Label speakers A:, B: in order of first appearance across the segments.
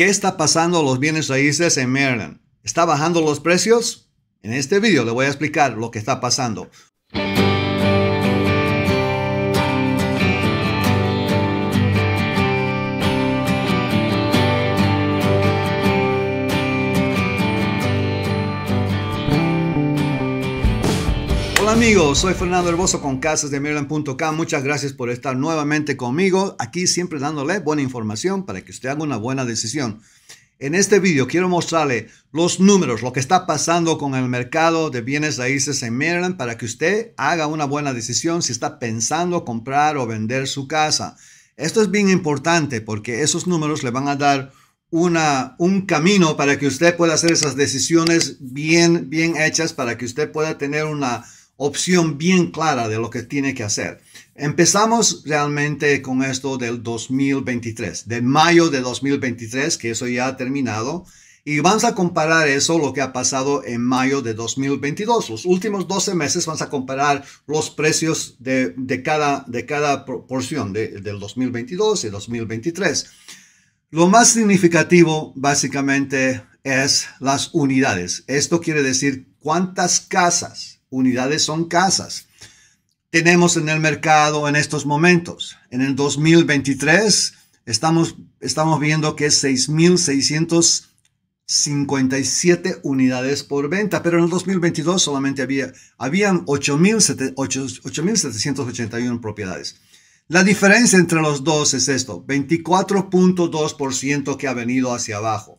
A: ¿Qué está pasando a los bienes raíces en Maryland? ¿Está bajando los precios? En este video le voy a explicar lo que está pasando. Hola amigos, soy Fernando Herboso con Casas de Maryland.com. Muchas gracias por estar nuevamente conmigo, aquí siempre dándole buena información para que usted haga una buena decisión. En este video quiero mostrarle los números, lo que está pasando con el mercado de bienes raíces en Maryland para que usted haga una buena decisión si está pensando comprar o vender su casa. Esto es bien importante porque esos números le van a dar una, un camino para que usted pueda hacer esas decisiones bien, bien hechas, para que usted pueda tener una opción bien clara de lo que tiene que hacer. Empezamos realmente con esto del 2023, de mayo de 2023, que eso ya ha terminado. Y vamos a comparar eso, lo que ha pasado en mayo de 2022. Los últimos 12 meses vamos a comparar los precios de, cada, de cada porción del 2022 y 2023. Lo más significativo básicamente es las unidades. Esto quiere decir cuántas casas unidades son casas. Tenemos en el mercado en estos momentos, en el 2023, estamos, estamos viendo que es 6.657 unidades por venta, pero en el 2022 solamente había, habían 8.781 propiedades. La diferencia entre los dos es esto, 24.2% que ha venido hacia abajo.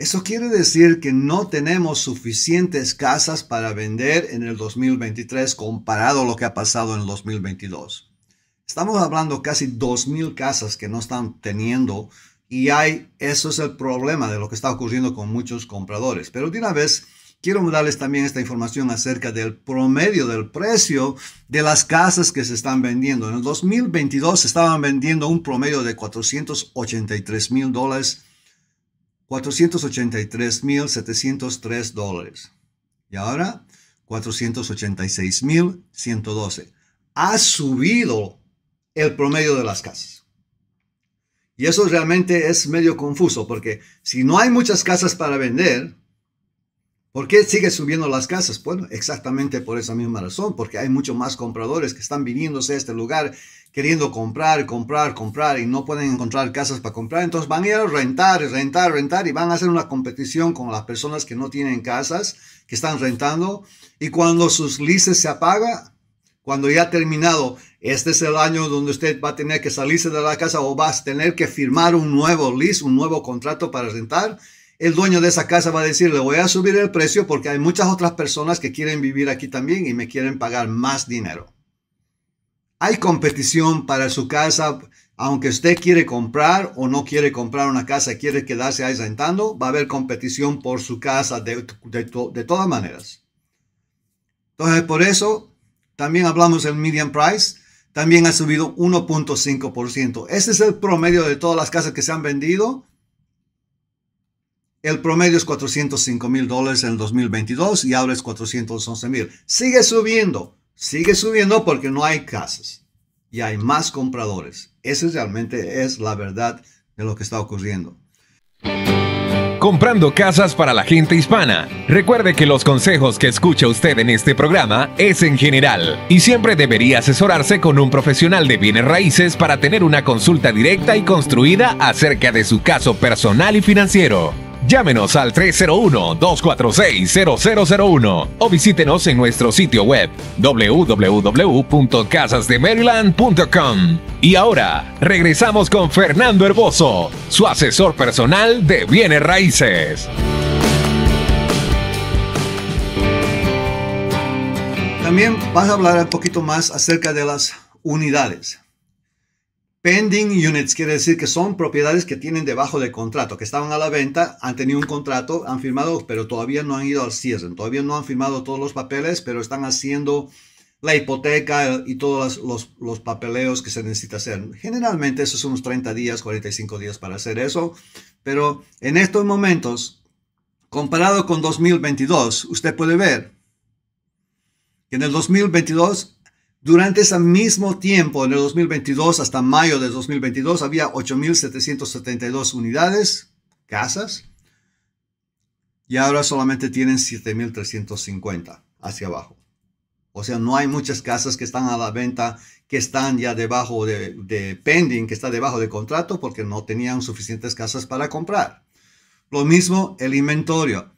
A: Eso quiere decir que no tenemos suficientes casas para vender en el 2023 comparado a lo que ha pasado en el 2022. Estamos hablando casi 2.000 casas que no están teniendo y hay, eso es el problema de lo que está ocurriendo con muchos compradores. Pero de una vez, quiero darles también esta información acerca del promedio del precio de las casas que se están vendiendo. En el 2022 estaban vendiendo un promedio de 483 mil dólares 483.703 dólares. Y ahora 486.112. Ha subido el promedio de las casas. Y eso realmente es medio confuso porque si no hay muchas casas para vender, ¿Por qué sigue subiendo las casas? Bueno, exactamente por esa misma razón, porque hay muchos más compradores que están viniéndose a este lugar queriendo comprar, comprar, comprar y no pueden encontrar casas para comprar. Entonces van a ir a rentar, rentar, rentar y van a hacer una competición con las personas que no tienen casas, que están rentando. Y cuando sus leases se apaga, cuando ya ha terminado, este es el año donde usted va a tener que salirse de la casa o va a tener que firmar un nuevo lease, un nuevo contrato para rentar el dueño de esa casa va a decir, le voy a subir el precio porque hay muchas otras personas que quieren vivir aquí también y me quieren pagar más dinero. Hay competición para su casa, aunque usted quiere comprar o no quiere comprar una casa, quiere quedarse ahí sentando, va a haber competición por su casa de, de todas maneras. Entonces, por eso también hablamos del median price, también ha subido 1.5%. Ese es el promedio de todas las casas que se han vendido el promedio es 405 mil dólares en 2022 y ahora es 411 mil. Sigue subiendo, sigue subiendo porque no hay casas y hay más compradores. Esa realmente es la verdad de lo que está ocurriendo.
B: Comprando casas para la gente hispana. Recuerde que los consejos que escucha usted en este programa es en general y siempre debería asesorarse con un profesional de bienes raíces para tener una consulta directa y construida acerca de su caso personal y financiero. Llámenos al 301-246-0001 o visítenos en nuestro sitio web www.casasdemaryland.com. Y ahora, regresamos con Fernando Herboso, su asesor personal de bienes raíces.
A: También vas a hablar un poquito más acerca de las unidades. Pending units quiere decir que son propiedades que tienen debajo de contrato, que estaban a la venta, han tenido un contrato, han firmado, pero todavía no han ido al cierre, todavía no han firmado todos los papeles, pero están haciendo la hipoteca y todos los, los, papeleos que se necesita hacer. Generalmente eso son unos 30 días, 45 días para hacer eso, pero en estos momentos, comparado con 2022, usted puede ver que en el 2022 durante ese mismo tiempo, en el 2022 hasta mayo de 2022, había 8.772 unidades, casas, y ahora solamente tienen 7.350 hacia abajo. O sea, no hay muchas casas que están a la venta, que están ya debajo de, pending, que está debajo de contrato, porque no tenían suficientes casas para comprar. Lo mismo el inventario.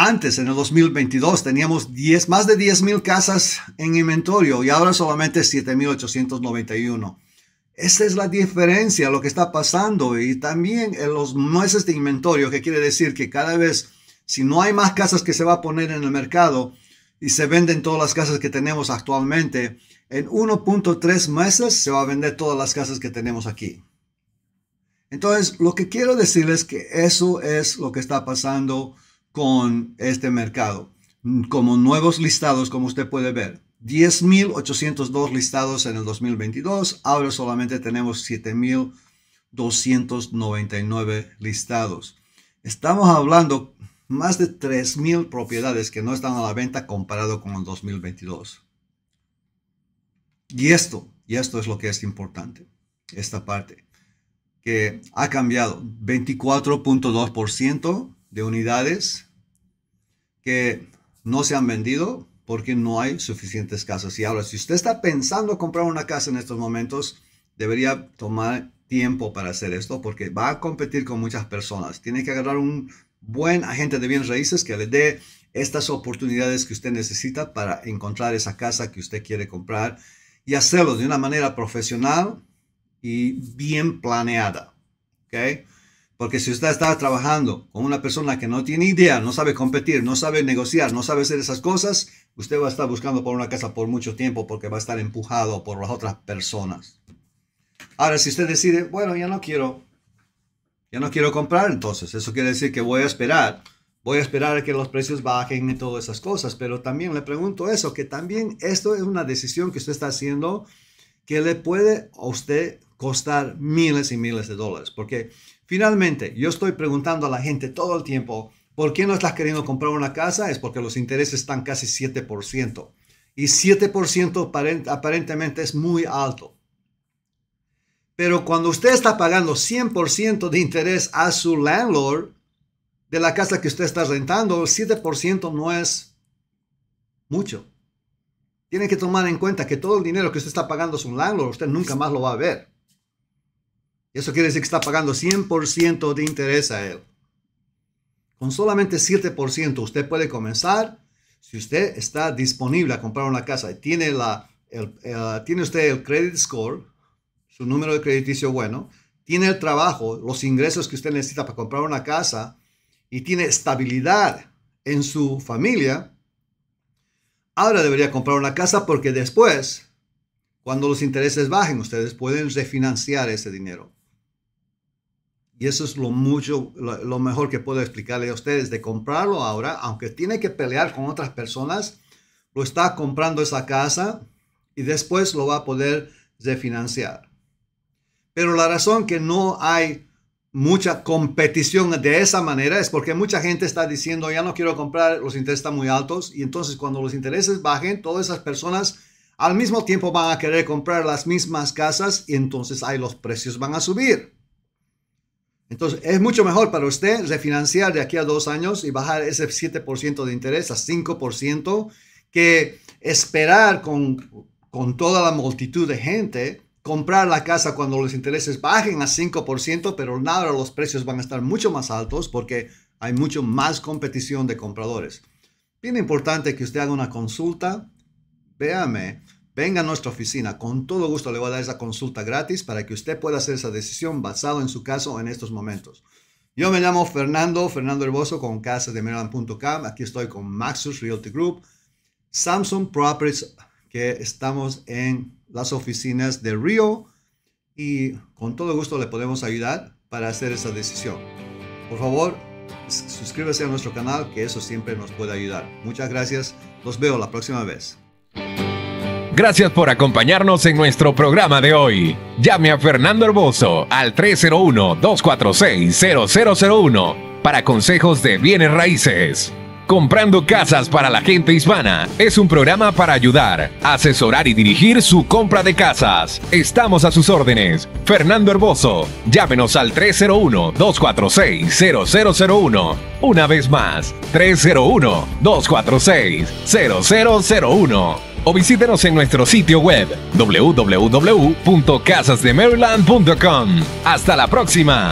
A: Antes, en el 2022, teníamos 10, más de 10.000 casas en inventario y ahora solamente 7.891. Esa es la diferencia, lo que está pasando. Y también en los meses de inventario, que quiere decir que cada vez, si no hay más casas que se va a poner en el mercado y se venden todas las casas que tenemos actualmente, en 1.3 meses se va a vender todas las casas que tenemos aquí. Entonces, lo que quiero decirles que eso es lo que está pasando con este mercado. Como nuevos listados, como usted puede ver, 10.802 listados en el 2022, ahora solamente tenemos 7.299 listados. Estamos hablando más de 3.000 propiedades que no están a la venta comparado con el 2022. Y esto, y esto es lo que es importante, esta parte, que ha cambiado 24.2% de unidades no se han vendido porque no hay suficientes casas. Y ahora, si usted está pensando comprar una casa en estos momentos, debería tomar tiempo para hacer esto porque va a competir con muchas personas. Tiene que agarrar un buen agente de bienes raíces que le dé estas oportunidades que usted necesita para encontrar esa casa que usted quiere comprar y hacerlo de una manera profesional y bien planeada. ¿okay? Porque si usted está trabajando con una persona que no tiene idea, no sabe competir, no sabe negociar, no sabe hacer esas cosas, usted va a estar buscando por una casa por mucho tiempo porque va a estar empujado por las otras personas. Ahora, si usted decide, bueno, ya no quiero, ya no quiero comprar, entonces eso quiere decir que voy a esperar, voy a esperar a que los precios bajen y todas esas cosas. Pero también le pregunto eso, que también esto es una decisión que usted está haciendo que le puede a usted costar miles y miles de dólares. Porque Finalmente, yo estoy preguntando a la gente todo el tiempo, ¿por qué no estás queriendo comprar una casa? Es porque los intereses están casi 7%. Y 7% aparentemente es muy alto. Pero cuando usted está pagando 100% de interés a su landlord de la casa que usted está rentando, 7% no es mucho. Tiene que tomar en cuenta que todo el dinero que usted está pagando a su landlord, usted nunca más lo va a ver. Eso quiere decir que está pagando 100% de interés a él. Con solamente 7% usted puede comenzar. Si usted está disponible a comprar una casa y tiene, la, tiene usted el credit score, su número de crediticio bueno, tiene el trabajo, los ingresos que usted necesita para comprar una casa y tiene estabilidad en su familia, ahora debería comprar una casa porque después, cuando los intereses bajen, ustedes pueden refinanciar ese dinero. Y eso es lo mucho, lo, mejor que puedo explicarle a ustedes de comprarlo ahora, aunque tiene que pelear con otras personas, lo está comprando esa casa y después lo va a poder refinanciar. Pero la razón que no hay mucha competición de esa manera es porque mucha gente está diciendo, ya no quiero comprar, los intereses están muy altos y entonces cuando los intereses bajen, todas esas personas al mismo tiempo van a querer comprar las mismas casas y entonces ahí los precios van a subir. Entonces, es mucho mejor para usted refinanciar de aquí a dos años y bajar ese 7% de interés a 5% que esperar con, toda la multitud de gente comprar la casa cuando los intereses bajen a 5%, pero nada, los precios van a estar mucho más altos porque hay mucho más competición de compradores. Bien importante que usted haga una consulta. Véame, Venga a nuestra oficina, con todo gusto le voy a dar esa consulta gratis para que usted pueda hacer esa decisión basado en su caso en estos momentos. Yo me llamo Fernando, Fernando Herboso con casa de melan.com, Aquí estoy con Maxus Realty Group, Samsung Properties, que estamos en las oficinas de Rio y con todo gusto le podemos ayudar para hacer esa decisión. Por favor, suscríbase a nuestro canal, que eso siempre nos puede ayudar. Muchas gracias, los veo la próxima vez.
B: Gracias por acompañarnos en nuestro programa de hoy. Llame a Fernando Herboso al 301-246-0001 para consejos de bienes raíces. Comprando Casas para la Gente Hispana es un programa para ayudar, asesorar y dirigir su compra de casas. Estamos a sus órdenes. Fernando Herboso, llámenos al 301-246-0001. Una vez más, 301-246-0001 o visítenos en nuestro sitio web www.casasdemaryland.com. Hasta la próxima.